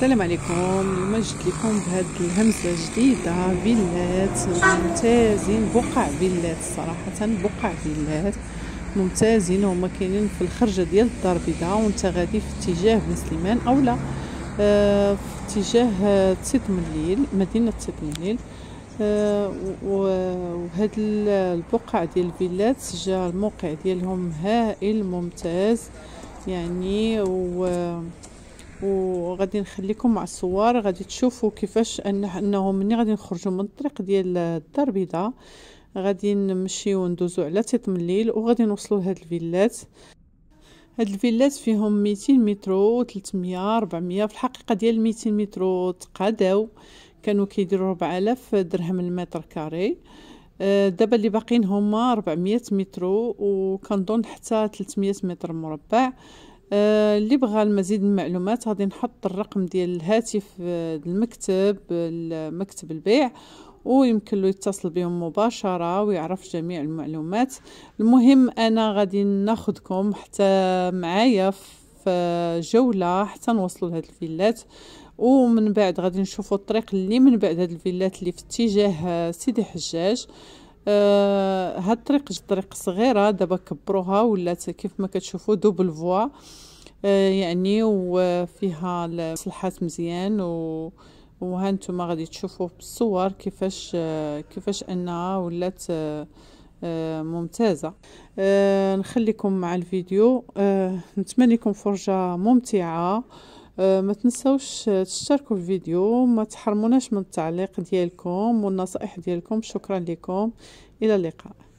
السلام عليكم اليوم جبت لكم بهاد الهمزه جديده فيلات ممتازين بقع فيلات صراحه بقع فيلات ممتازين هما كاينين في الخرجه ديال الدار البيضاء وانت غادي في اتجاه بن سليمان اولا آه في اتجاه تسيط من الليل مدينه تسيط من الليل آه وهاد البقع ديال الفيلات جا الموقع ديالهم هائل ممتاز يعني و وغادي نخليكم مع الصور غادي تشوفوا كيفاش انه انه مني غادي نخرجوا من الطريق ديال الدار البيضاء غادي نمشيو ندوزو على تيت مليل وغادي نوصلوا لهاد الفيلات هاد الفيلات فيهم 200 متر و 300 400 في الحقيقه ديال 200 متر تقادوا كانوا كيديروا 4000 درهم المتر كاري آه، دابا اللي باقيين هما 400 متر وكنظن حتى 300 متر مربع آه، اللي بغى المزيد من المعلومات غادي نحط الرقم ديال الهاتف آه، المكتب مكتب البيع ويمكن له يتصل بهم مباشرة ويعرف جميع المعلومات المهم أنا غادي ناخدكم حتى معايا في جولة حتى نوصلوا لهاد الفيلات ومن بعد غادي نشوفوا الطريق اللي من بعد هاد الفيلات اللي في اتجاه آه، سيدي حجاج آه هاد الطريق جات طريق صغيره آه، دابا كبروها ولات كيف ما كتشوفوا دوبل فوا آه يعني وفيها المصلحات مزيان و وها نتوما غادي تشوفوا بالصور كيفاش آه، كيفاش انها ولات آه, آه، ممتازه نخليكم مع الفيديو نتمنى لكم فرجه ممتعه أه، ما تنساوش تشتركوا الفيديو ما تحرموناش من التعليق ديالكم والنصائح ديالكم شكرا لكم الى اللقاء